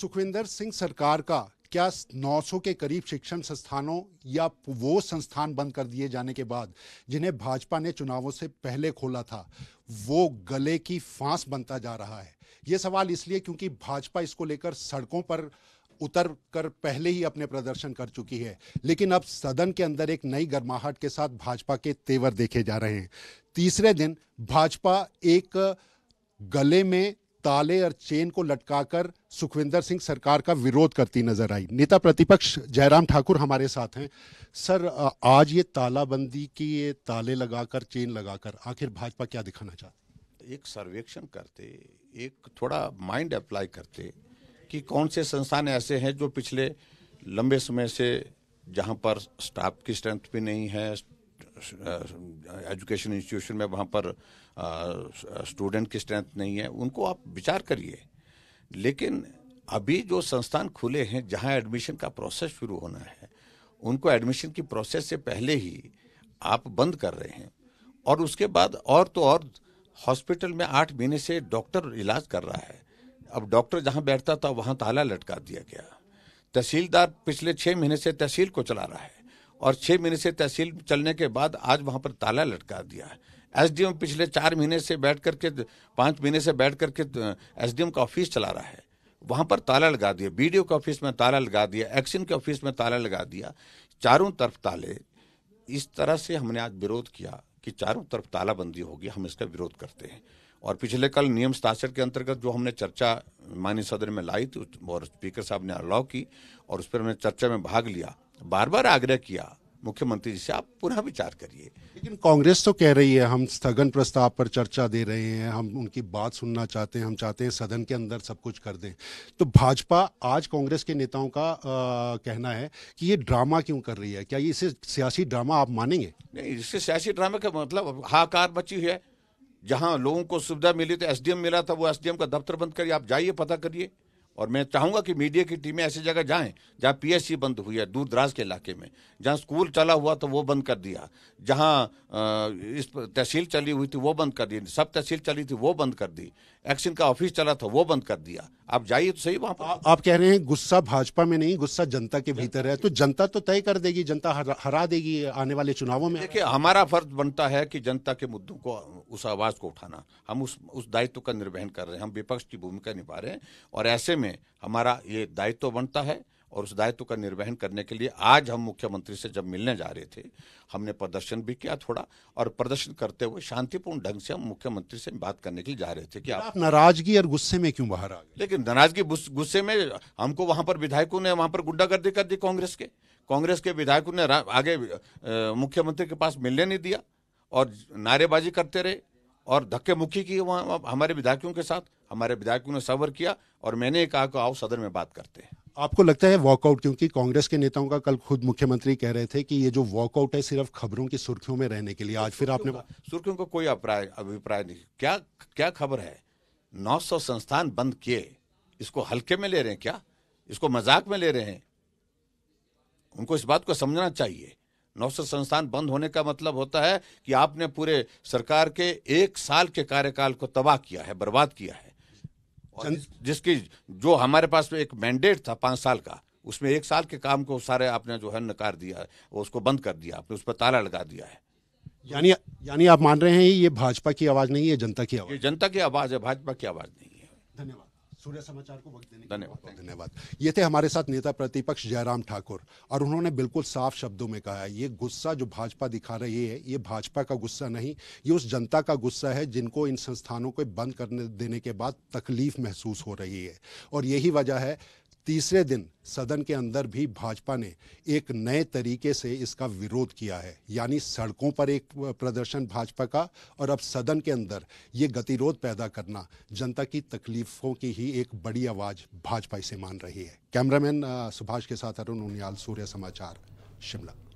सुखविंदर सिंह सरकार का क्या 900 के करीब शिक्षण संस्थानों या वो संस्थान बंद कर दिए जाने के बाद जिन्हें भाजपा ने चुनावों से पहले खोला था वो गले की फांस बनता जा रहा है ये सवाल इसलिए क्योंकि भाजपा इसको लेकर सड़कों पर उतर कर पहले ही अपने प्रदर्शन कर चुकी है लेकिन अब सदन के अंदर एक नई गर्माहट के साथ भाजपा के तेवर देखे जा रहे हैं तीसरे दिन भाजपा एक गले में ताले और चेन को लटकाकर सुखविंदर सिंह सरकार का विरोध करती नजर आई नेता प्रतिपक्ष जयराम ठाकुर हमारे साथ हैं सर आज ये तालाबंदी की ये ताले लगाकर चेन लगाकर आखिर भाजपा क्या दिखाना चाहती एक सर्वेक्षण करते एक थोड़ा माइंड अप्लाई करते कि कौन से संस्थान ऐसे हैं जो पिछले लंबे समय से जहां पर स्टाफ की स्ट्रेंथ भी नहीं है एजुकेशन इंस्टीट्यूशन में वहाँ पर स्टूडेंट की स्ट्रेंथ नहीं है उनको आप विचार करिए लेकिन अभी जो संस्थान खुले हैं जहाँ एडमिशन का प्रोसेस शुरू होना है उनको एडमिशन की प्रोसेस से पहले ही आप बंद कर रहे हैं और उसके बाद और तो और हॉस्पिटल में आठ महीने से डॉक्टर इलाज कर रहा है अब डॉक्टर जहाँ बैठता था वहाँ ताला लटका दिया गया तहसीलदार पिछले छः महीने से तहसील को चला रहा है और छः महीने से तहसील चलने के बाद आज वहाँ पर ताला लटका दिया है एसडीएम पिछले चार महीने से बैठ करके पाँच महीने से बैठ करके एसडीएम का ऑफिस चला रहा है वहाँ पर ताला लगा दिया बीडीओ के ऑफिस में ताला लगा दिया एक्शन के ऑफिस में ताला लगा दिया चारों तरफ ताले इस तरह से हमने आज विरोध किया कि चारों तरफ तालाबंदी होगी हम इसका विरोध करते हैं और पिछले कल नियम सतासठ के अंतर्गत जो हमने चर्चा माननीय सदन में लाई थी और स्पीकर साहब ने अलाउ की और उस पर हमने चर्चा में भाग लिया बार बार आग्रह किया मुख्यमंत्री जी से आप पुनः विचार करिए लेकिन कांग्रेस तो कह रही है हम स्थगन प्रस्ताव पर चर्चा दे रहे हैं हम उनकी बात सुनना चाहते हैं हम चाहते हैं सदन के अंदर सब कुछ कर दें तो भाजपा आज कांग्रेस के नेताओं का आ, कहना है कि ये ड्रामा क्यों कर रही है क्या ये इसे सियासी ड्रामा आप मानेंगे नहीं इससे सियासी ड्रामा का मतलब हाकार हुई है जहाँ लोगों को सुविधा मिली तो एसडीएम मिला था वो एसडीएम का दफ्तर बंद करिए आप जाइए पता करिए और मैं चाहूँगा कि मीडिया की टीमें ऐसी जगह जाएं जहाँ पीएससी बंद हुई है दूर दराज के इलाके में जहाँ स्कूल चला हुआ तो वो बंद कर दिया जहाँ इस तहसील चली हुई थी वो बंद कर दी सब तहसील चली थी वो बंद कर दी एक्शन का ऑफिस चला था वो बंद कर दिया आप जाइए तो सही वहां पर आप कह रहे हैं गुस्सा भाजपा में नहीं गुस्सा जनता के भीतर है तो जनता तो तय कर देगी जनता हरा देगी आने वाले चुनावों में देखिए हमारा फर्ज बनता है कि जनता के मुद्दों को उस आवाज को उठाना हम उस उस दायित्व का निर्वहन कर रहे हैं हम विपक्ष की भूमिका निभा रहे हैं और ऐसे में हमारा ये दायित्व बनता है और उस दायित्व का निर्वहन करने के लिए आज हम मुख्यमंत्री से जब मिलने जा रहे थे हमने प्रदर्शन भी किया थोड़ा और प्रदर्शन करते हुए शांतिपूर्ण ढंग से हम मुख्यमंत्री से बात करने के लिए जा रहे थे कि आप नाराजगी और गुस्से में क्यों बाहर आ गए लेकिन नाराजगी गुस्से में हमको वहां पर विधायकों ने वहां पर गुंडागर्दी कर दी कांग्रेस के कांग्रेस के विधायकों ने आगे मुख्यमंत्री के पास मिलने नहीं दिया और नारेबाजी करते रहे और धक्के मुक्की की वहाँ हमारे विधायकों के साथ हमारे विधायकों ने सबर किया और मैंने कहा कि आओ सदन में बात करते हैं आपको लगता है वॉकआउट क्योंकि कांग्रेस के नेताओं का कल खुद मुख्यमंत्री कह रहे थे कि ये जो वॉकआउट है सिर्फ खबरों की सुर्खियों में रहने के लिए आज फिर आपने सुर्खियों का कोई अभिप्राय अभिप्राय नहीं क्या क्या खबर है 900 संस्थान बंद किए इसको हल्के में ले रहे हैं क्या इसको मजाक में ले रहे हैं उनको इस बात को समझना चाहिए 900 संस्थान बंद होने का मतलब होता है कि आपने पूरे सरकार के एक साल के कार्यकाल को तबाह किया है बर्बाद किया है जिस, जिसकी जो हमारे पास एक मैंडेट था पाँच साल का उसमें एक साल के काम को सारे आपने जो है नकार दिया है उसको बंद कर दिया आपने उस पर ताला लगा दिया है यानी यानी आप मान रहे हैं ये भाजपा की आवाज़ नहीं है जनता की आवाज़ ये जनता की आवाज़ है भाजपा की आवाज़ नहीं है धन्यवाद सूर्य समाचार को वक्त देने धन्यवाद धन्यवाद ये थे हमारे साथ नेता प्रतिपक्ष जयराम ठाकुर और उन्होंने बिल्कुल साफ शब्दों में कहा है ये गुस्सा जो भाजपा दिखा रही है ये भाजपा का गुस्सा नहीं ये उस जनता का गुस्सा है जिनको इन संस्थानों को बंद करने देने के बाद तकलीफ महसूस हो रही है और यही वजह है तीसरे दिन सदन के अंदर भी भाजपा ने एक नए तरीके से इसका विरोध किया है यानी सड़कों पर एक प्रदर्शन भाजपा का और अब सदन के अंदर ये गतिरोध पैदा करना जनता की तकलीफों की ही एक बड़ी आवाज भाजपा इसे मान रही है कैमरामैन सुभाष के साथ अरुण उनियाल सूर्य समाचार शिमला